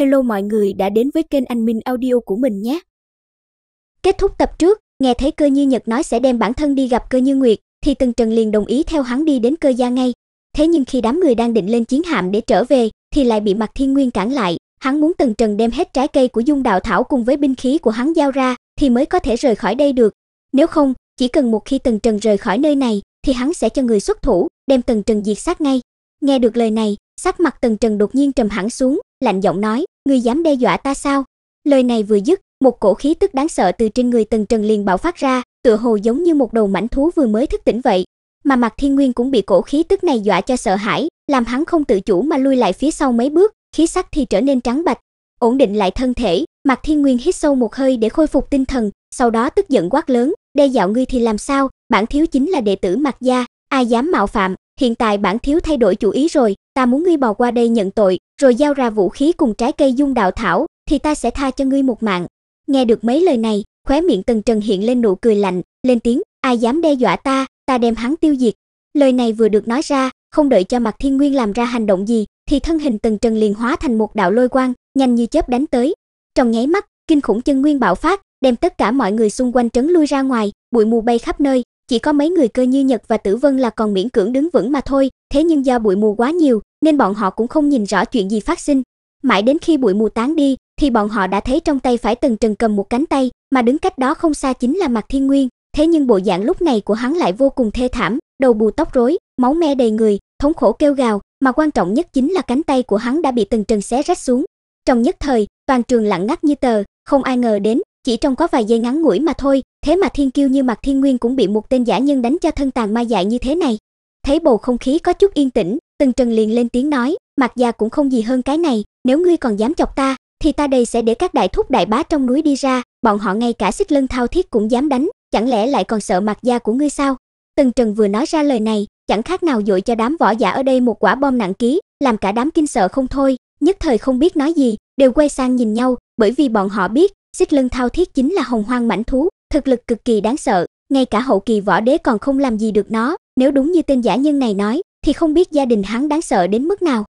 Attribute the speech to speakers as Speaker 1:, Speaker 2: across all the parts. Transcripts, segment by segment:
Speaker 1: Hello mọi người đã đến với kênh Anh Minh Audio của mình nhé. Kết thúc tập trước, nghe thấy Cơ Như Nhật nói sẽ đem bản thân đi gặp Cơ Như Nguyệt, thì Tần Trần liền đồng ý theo hắn đi đến Cơ gia ngay. Thế nhưng khi đám người đang định lên chiến hạm để trở về, thì lại bị Mặc Thiên Nguyên cản lại, hắn muốn Tần Trần đem hết trái cây của Dung Đạo Thảo cùng với binh khí của hắn giao ra thì mới có thể rời khỏi đây được. Nếu không, chỉ cần một khi Tần Trần rời khỏi nơi này thì hắn sẽ cho người xuất thủ, đem Tần Trần diệt sát ngay. Nghe được lời này, sắc mặt Tần Trần đột nhiên trầm hẳn xuống, lạnh giọng nói, ngươi dám đe dọa ta sao? Lời này vừa dứt, một cổ khí tức đáng sợ từ trên người Tần Trần liền bạo phát ra, tựa hồ giống như một đầu mãnh thú vừa mới thức tỉnh vậy. Mà Mạc Thiên Nguyên cũng bị cổ khí tức này dọa cho sợ hãi, làm hắn không tự chủ mà lui lại phía sau mấy bước, khí sắc thì trở nên trắng bạch. Ổn định lại thân thể, Mạc Thiên Nguyên hít sâu một hơi để khôi phục tinh thần, sau đó tức giận quát lớn, đe dọa ngươi thì làm sao, bản thiếu chính là đệ tử Mạc gia, ai dám mạo phạm, hiện tại bản thiếu thay đổi chủ ý rồi, ta muốn ngươi bỏ qua đây nhận tội, rồi giao ra vũ khí cùng trái cây dung đạo thảo, thì ta sẽ tha cho ngươi một mạng. Nghe được mấy lời này, khóe miệng Tần Trần hiện lên nụ cười lạnh, lên tiếng, ai dám đe dọa ta, ta đem hắn tiêu diệt. Lời này vừa được nói ra, không đợi cho Mạc Thiên Nguyên làm ra hành động gì, thì thân hình Tần Trần liền hóa thành một đạo lôi quang, nhanh như chớp đánh tới. Trong nháy mắt, kinh khủng chân nguyên bạo phát, đem tất cả mọi người xung quanh trấn lui ra ngoài, bụi mù bay khắp nơi, chỉ có mấy người cơ như Nhật và Tử Vân là còn miễn cưỡng đứng vững mà thôi, thế nhưng do bụi mù quá nhiều nên bọn họ cũng không nhìn rõ chuyện gì phát sinh. Mãi đến khi bụi mù tán đi thì bọn họ đã thấy trong tay phải Tần Trần cầm một cánh tay, mà đứng cách đó không xa chính là Mạc Thiên Nguyên, thế nhưng bộ dạng lúc này của hắn lại vô cùng thê thảm, đầu bù tóc rối, máu me đầy người, thống khổ kêu gào, mà quan trọng nhất chính là cánh tay của hắn đã bị Tần Trần xé rách xuống. Trong nhất thời, toàn trường lặng ngắt như tờ, không ai ngờ đến chỉ trong có vài giây ngắn ngủi mà thôi, thế mà thiên kiêu như Mạc Thiên Nguyên cũng bị một tên giả nhân đánh cho thân tàn ma dại như thế này. Thấy bầu không khí có chút yên tĩnh, tần Trần liền lên tiếng nói, Mạc gia cũng không gì hơn cái này, nếu ngươi còn dám chọc ta, thì ta đây sẽ để các đại thúc đại bá trong núi đi ra, bọn họ ngay cả xích lân thao thiết cũng dám đánh, chẳng lẽ lại còn sợ Mạc gia của ngươi sao? tần Trần vừa nói ra lời này, chẳng khác nào dội cho đám võ giả ở đây một quả bom nặng ký, làm cả đám kinh sợ không thôi, nhất thời không biết nói gì, đều quay sang nhìn nhau, bởi vì bọn họ biết, xích lân thao thiết chính là hồng hoang mãnh thú, thực lực cực kỳ đáng sợ, ngay cả hậu kỳ võ đế còn không làm gì được nó, nếu đúng như tên giả nhân này nói, thì không biết gia đình hắn đáng sợ đến mức nào.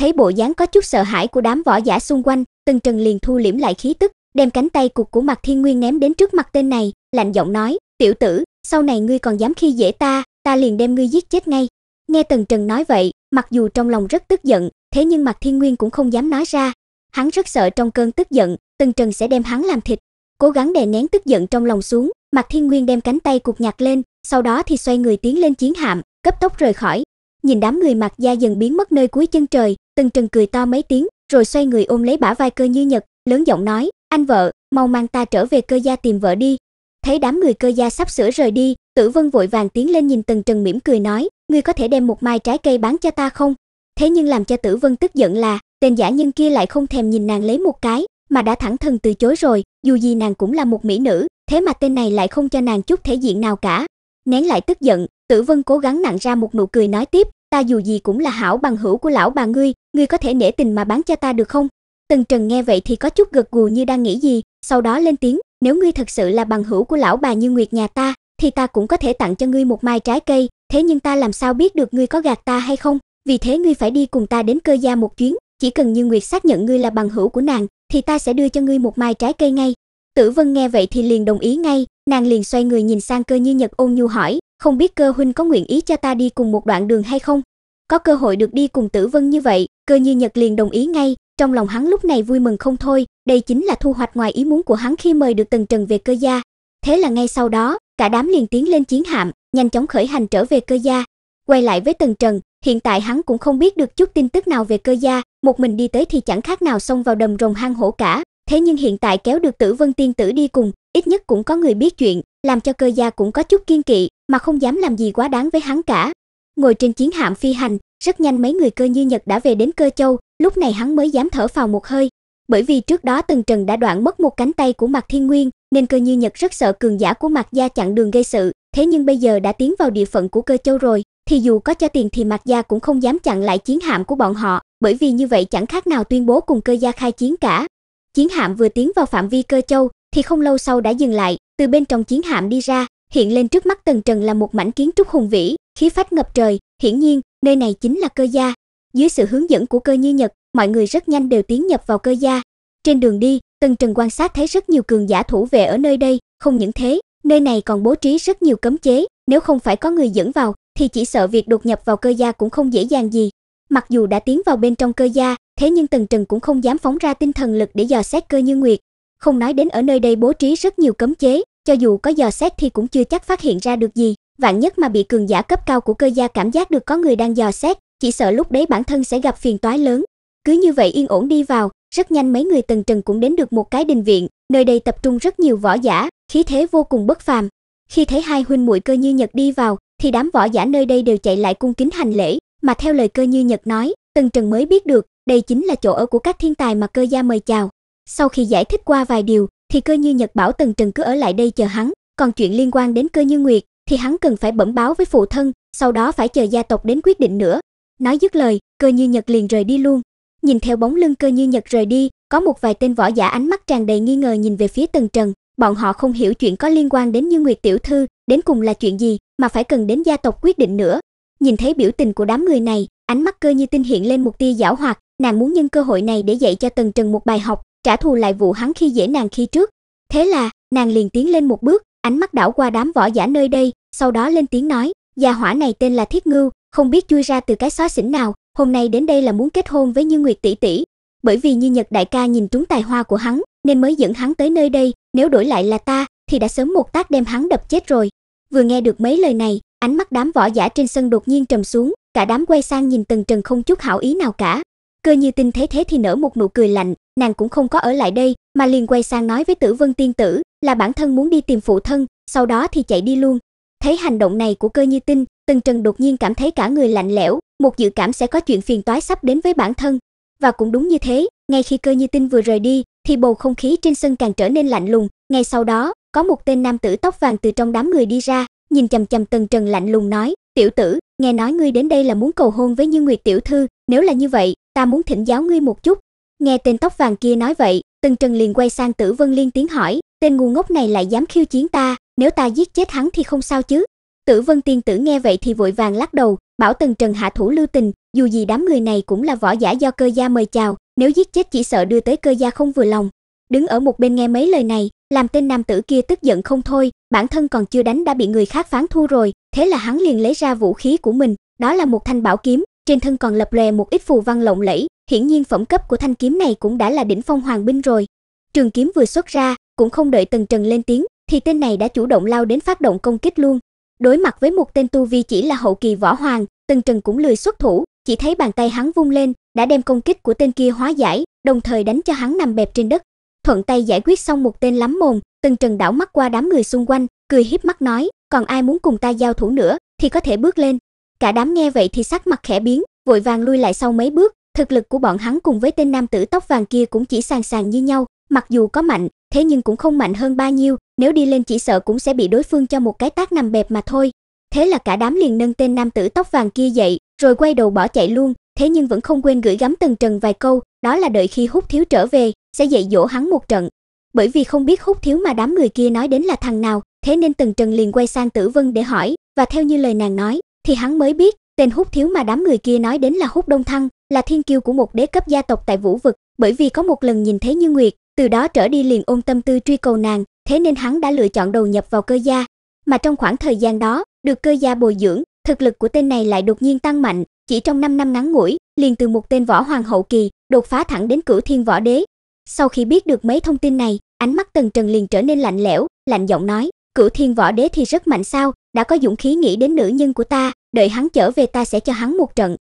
Speaker 1: Thấy bộ dáng có chút sợ hãi của đám võ giả xung quanh, Tần Trần liền thu liễm lại khí tức, đem cánh tay cục của Mạc Thiên Nguyên ném đến trước mặt tên này, lạnh giọng nói, "Tiểu tử, sau này ngươi còn dám khi dễ ta, ta liền đem ngươi giết chết ngay." Nghe Tần Trần nói vậy, mặc dù trong lòng rất tức giận, thế nhưng Mạc Thiên Nguyên cũng không dám nói ra. Hắn rất sợ trong cơn tức giận, Tần Trần sẽ đem hắn làm thịt. Cố gắng đè nén tức giận trong lòng xuống, Mạc Thiên Nguyên đem cánh tay cục nhặt lên, sau đó thì xoay người tiến lên chiến hạm, cấp tốc rời khỏi. Nhìn đám người Mạc gia dần biến mất nơi cuối chân trời, Tần Trần cười to mấy tiếng, rồi xoay người ôm lấy bả vai Cơ Như Nhật, lớn giọng nói: "Anh vợ, mau mang ta trở về Cơ gia tìm vợ đi." Thấy đám người Cơ gia sắp sửa rời đi, Tử Vân vội vàng tiến lên nhìn Tần Trần mỉm cười nói: "Ngươi có thể đem một mai trái cây bán cho ta không?" Thế nhưng làm cho Tử Vân tức giận là, tên giả nhân kia lại không thèm nhìn nàng lấy một cái, mà đã thẳng thừng từ chối rồi, dù gì nàng cũng là một mỹ nữ, thế mà tên này lại không cho nàng chút thể diện nào cả. Nén lại tức giận, Tử Vân cố gắng nặn ra một nụ cười nói tiếp, ta dù gì cũng là hảo bằng hữu của lão bà ngươi, ngươi có thể nể tình mà bán cho ta được không? Tần Trần nghe vậy thì có chút gật gù như đang nghĩ gì, sau đó lên tiếng, nếu ngươi thật sự là bằng hữu của lão bà Như Nguyệt nhà ta, thì ta cũng có thể tặng cho ngươi một mai trái cây, thế nhưng ta làm sao biết được ngươi có gạt ta hay không, vì thế ngươi phải đi cùng ta đến cơ gia một chuyến, chỉ cần Như Nguyệt xác nhận ngươi là bằng hữu của nàng thì ta sẽ đưa cho ngươi một mai trái cây ngay. Tử Vân nghe vậy thì liền đồng ý ngay, nàng liền xoay người nhìn sang Cơ Như Nhật ôn nhu hỏi, không biết Cơ huynh có nguyện ý cho ta đi cùng một đoạn đường hay không? Có cơ hội được đi cùng Tử Vân như vậy, Cơ Như Nhật liền đồng ý ngay, trong lòng hắn lúc này vui mừng không thôi, đây chính là thu hoạch ngoài ý muốn của hắn khi mời được Tần Trần về Cơ gia. Thế là ngay sau đó, cả đám liền tiến lên chiến hạm, nhanh chóng khởi hành trở về Cơ gia. Quay lại với Tần Trần, hiện tại hắn cũng không biết được chút tin tức nào về cơ gia, một mình đi tới thì chẳng khác nào xông vào đầm rồng hang hổ cả, thế nhưng hiện tại kéo được Tử Vân tiên tử đi cùng, ít nhất cũng có người biết chuyện, làm cho cơ gia cũng có chút kiên kỵ, mà không dám làm gì quá đáng với hắn cả. Ngồi trên chiến hạm phi hành, rất nhanh mấy người cơ như Nhật đã về đến Cơ Châu, lúc này hắn mới dám thở phào một hơi, bởi vì trước đó Tần Trần đã đoạn mất một cánh tay của Mạc Thiên Nguyên, nên Cơ Như Nhật rất sợ cường giả của Mạc gia chặn đường gây sự, thế nhưng bây giờ đã tiến vào địa phận của Cơ Châu rồi, thì dù có cho tiền thì mặt Gia cũng không dám chặn lại chiến hạm của bọn họ, bởi vì như vậy chẳng khác nào tuyên bố cùng cơ gia khai chiến cả. Chiến hạm vừa tiến vào phạm vi cơ châu, thì không lâu sau đã dừng lại, từ bên trong chiến hạm đi ra, hiện lên trước mắt Tần Trần là một mảnh kiến trúc hùng vĩ, khí phách ngập trời, hiển nhiên, nơi này chính là cơ gia. Dưới sự hướng dẫn của cơ như Nhật, mọi người rất nhanh đều tiến nhập vào cơ gia. Trên đường đi, Tần Trần quan sát thấy rất nhiều cường giả thủ vệ ở nơi đây, không những thế, nơi này còn bố trí rất nhiều cấm chế, nếu không phải có người dẫn vào, thì chỉ sợ việc đột nhập vào cơ gia cũng không dễ dàng gì. Mặc dù đã tiến vào bên trong cơ gia, thế nhưng Tần Trần cũng không dám phóng ra tinh thần lực để dò xét cơ Như Nguyệt, không nói đến ở nơi đây bố trí rất nhiều cấm chế, cho dù có dò xét thì cũng chưa chắc phát hiện ra được gì, vạn nhất mà bị cường giả cấp cao của cơ gia cảm giác được có người đang dò xét, chỉ sợ lúc đấy bản thân sẽ gặp phiền toái lớn. Cứ như vậy yên ổn đi vào, rất nhanh mấy người Tần Trần cũng đến được một cái đình viện, nơi đây tập trung rất nhiều võ giả, khí thế vô cùng bất phàm. Khi thấy hai huynh muội cơ như Nhật đi vào, thì đám võ giả nơi đây đều chạy lại cung kính hành lễ, mà theo lời cơ như Nhật nói, Tần Trần mới biết được, đây chính là chỗ ở của các thiên tài mà cơ gia mời chào. Sau khi giải thích qua vài điều, thì cơ như Nhật bảo Tần Trần cứ ở lại đây chờ hắn, còn chuyện liên quan đến cơ như Nguyệt thì hắn cần phải bẩm báo với phụ thân, sau đó phải chờ gia tộc đến quyết định nữa. Nói dứt lời, cơ như Nhật liền rời đi luôn. Nhìn theo bóng lưng cơ như Nhật rời đi, có một vài tên võ giả ánh mắt tràn đầy nghi ngờ nhìn về phía Tần Trần, bọn họ không hiểu chuyện có liên quan đến Như Nguyệt tiểu thư, đến cùng là chuyện gì mà phải cần đến gia tộc quyết định nữa. Nhìn thấy biểu tình của đám người này, ánh mắt Cơ Như Tinh hiện lên một tia giảo hoạt, nàng muốn nhân cơ hội này để dạy cho Tần Trần một bài học, trả thù lại vụ hắn khi dễ nàng khi trước. Thế là, nàng liền tiến lên một bước, ánh mắt đảo qua đám võ giả nơi đây, sau đó lên tiếng nói, gia hỏa này tên là Thiết Ngưu, không biết chui ra từ cái xó xỉnh nào, hôm nay đến đây là muốn kết hôn với Như Nguyệt tỷ tỷ. Bởi vì Như Nhật đại ca nhìn trúng tài hoa của hắn, nên mới dẫn hắn tới nơi đây, nếu đổi lại là ta, thì đã sớm một tác đem hắn đập chết rồi. Vừa nghe được mấy lời này, ánh mắt đám võ giả trên sân đột nhiên trầm xuống, cả đám quay sang nhìn Tần Trần không chút hảo ý nào cả. Cơ Như Tinh thấy thế thì nở một nụ cười lạnh, nàng cũng không có ở lại đây, mà liền quay sang nói với Tử Vân tiên tử, là bản thân muốn đi tìm phụ thân, sau đó thì chạy đi luôn. Thấy hành động này của Cơ Như Tinh, Tần Trần đột nhiên cảm thấy cả người lạnh lẽo, một dự cảm sẽ có chuyện phiền toái sắp đến với bản thân. Và cũng đúng như thế, ngay khi Cơ Như Tinh vừa rời đi, thì bầu không khí trên sân càng trở nên lạnh lùng, ngay sau đó, có một tên nam tử tóc vàng từ trong đám người đi ra, nhìn chằm chằm Tần Trần lạnh lùng nói, "Tiểu tử, nghe nói ngươi đến đây là muốn cầu hôn với Như Nguyệt tiểu thư, nếu là như vậy, ta muốn thỉnh giáo ngươi một chút." Nghe tên tóc vàng kia nói vậy, Tần Trần liền quay sang Tử Vân Liên tiếng hỏi, "Tên ngu ngốc này lại dám khiêu chiến ta, nếu ta giết chết hắn thì không sao chứ?" Tử Vân tiên tử nghe vậy thì vội vàng lắc đầu, bảo Tần Trần hạ thủ lưu tình, dù gì đám người này cũng là võ giả do cơ gia mời chào, nếu giết chết chỉ sợ đưa tới cơ gia không vừa lòng. Đứng ở một bên nghe mấy lời này, làm tên nam tử kia tức giận không thôi, bản thân còn chưa đánh đã bị người khác phán thua rồi, thế là hắn liền lấy ra vũ khí của mình, đó là một thanh bảo kiếm, trên thân còn lập lòe một ít phù văn lộng lẫy, hiển nhiên phẩm cấp của thanh kiếm này cũng đã là đỉnh phong hoàng binh rồi. Trường kiếm vừa xuất ra, cũng không đợi Tần Trần lên tiếng, thì tên này đã chủ động lao đến phát động công kích luôn. Đối mặt với một tên tu vi chỉ là hậu kỳ võ hoàng, Tần Trần cũng lười xuất thủ, chỉ thấy bàn tay hắn vung lên, đã đem công kích của tên kia hóa giải, đồng thời đánh cho hắn nằm bẹp trên đất, thuận tay giải quyết xong một tên lắm mồm, Tần Trần đảo mắt qua đám người xung quanh, cười híp mắt nói, còn ai muốn cùng ta giao thủ nữa thì có thể bước lên. Cả đám nghe vậy thì sắc mặt khẽ biến, vội vàng lui lại sau mấy bước, thực lực của bọn hắn cùng với tên nam tử tóc vàng kia cũng chỉ sàn sàn như nhau, mặc dù có mạnh, thế nhưng cũng không mạnh hơn bao nhiêu, nếu đi lên chỉ sợ cũng sẽ bị đối phương cho một cái tát nằm bẹp mà thôi. Thế là cả đám liền nâng tên nam tử tóc vàng kia dậy, rồi quay đầu bỏ chạy luôn, thế nhưng vẫn không quên gửi gắm Tần Trần vài câu, đó là đợi khi hút thiếu trở về, sẽ dạy dỗ hắn một trận. Bởi vì không biết hút thiếu mà đám người kia nói đến là thằng nào, thế nên Tần Trần liền quay sang Tử Vân để hỏi, và theo như lời nàng nói, thì hắn mới biết, tên hút thiếu mà đám người kia nói đến là hút đông thăng, là thiên kiêu của một đế cấp gia tộc tại vũ vực, bởi vì có một lần nhìn thấy Như Nguyệt, từ đó trở đi liền ôn tâm tư truy cầu nàng, thế nên hắn đã lựa chọn đầu nhập vào cơ gia. Mà trong khoảng thời gian đó, được cơ gia bồi dưỡng, thực lực của tên này lại đột nhiên tăng mạnh, chỉ trong 5 năm ngắn ngủi, liền từ một tên võ hoàng hậu kỳ, đột phá thẳng đến cửu thiên võ đế, sau khi biết được mấy thông tin này, ánh mắt Tần Trần liền trở nên lạnh lẽo, lạnh giọng nói, cửu thiên võ đế thì rất mạnh sao, đã có dũng khí nghĩ đến nữ nhân của ta, đợi hắn trở về ta sẽ cho hắn một trận.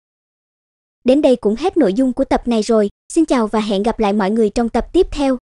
Speaker 1: Đến đây cũng hết nội dung của tập này rồi, xin chào và hẹn gặp lại mọi người trong tập tiếp theo.